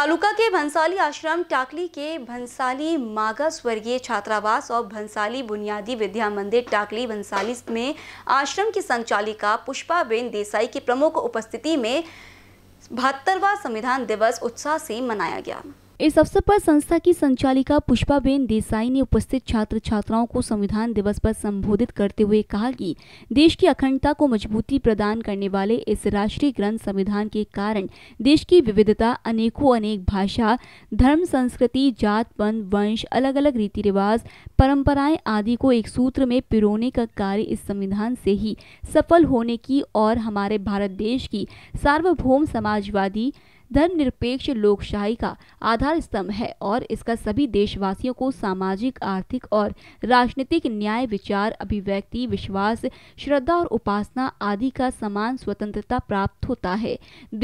तालुका के भंसाली आश्रम टाकली के भंसाली मागा स्वर्गीय छात्रावास और भंसाली बुनियादी विद्या मंदिर टाकली भंसाली में आश्रम की संचालिका पुष्पाबेन देसाई की प्रमुख उपस्थिति में बहत्तरवा संविधान दिवस उत्साह से मनाया गया इस अवसर पर संस्था की संचालिका पुष्पाबेन देसाई ने उपस्थित छात्र छात्राओं को संविधान दिवस पर संबोधित करते हुए कहा कि देश की अखंडता को मजबूती प्रदान करने वाले इस राष्ट्रीय ग्रंथ संविधान के कारण देश की विविधता अनेकों अनेक भाषा धर्म संस्कृति जात पन वंश अलग अलग रीति रिवाज परंपराएं आदि को एक सूत्र में पिरोने का कार्य इस संविधान से ही सफल होने की और हमारे भारत देश की सार्वभौम समाजवादी धर्मनिरपेक्ष लोकशाही का आधार स्तंभ है और इसका सभी देशवासियों को सामाजिक आर्थिक और राजनीतिक न्याय विचार अभिव्यक्ति विश्वास श्रद्धा और उपासना आदि का समान स्वतंत्रता प्राप्त होता है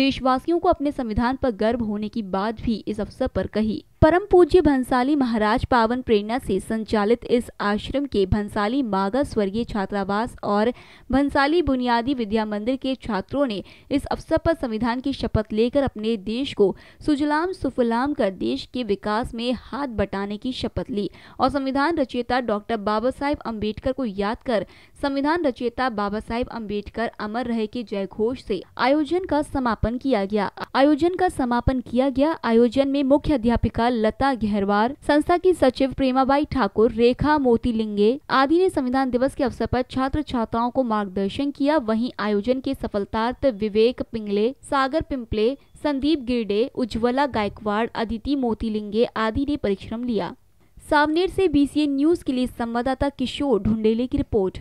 देशवासियों को अपने संविधान पर गर्व होने की बात भी इस अवसर पर कही परम पूज्य भंसाली महाराज पावन प्रेरणा से संचालित इस आश्रम के भंसाली मागा स्वर्गीय छात्रावास और भंसाली बुनियादी विद्या मंदिर के छात्रों ने इस अवसर पर संविधान की शपथ लेकर अपने देश को सुजलाम सुफलाम कर देश के विकास में हाथ बटाने की शपथ ली और संविधान रचयिता डॉक्टर बाबा साहेब अम्बेडकर को याद कर संविधान रचयिता बाबा साहेब अम्बेडकर अमर रहे के जय घोष ऐसी आयोजन का समापन किया गया आयोजन का समापन किया गया आयोजन में मुख्य अध्यापिका लता गहरवार संस्था की सचिव प्रेमाबाई ठाकुर रेखा मोती लिंगे आदि ने संविधान दिवस के अवसर पर छात्र छात्राओं को मार्गदर्शन किया वहीं आयोजन के सफलतार्थ विवेक पिंगले सागर पिंपले संदीप गिरडे उज्ज्वला गायकवाड़ अदिति मोतीलिंगे आदि ने परिश्रम लिया सामनेर से बीसीएन न्यूज के लिए संवाददाता किशोर ढुंडेले की रिपोर्ट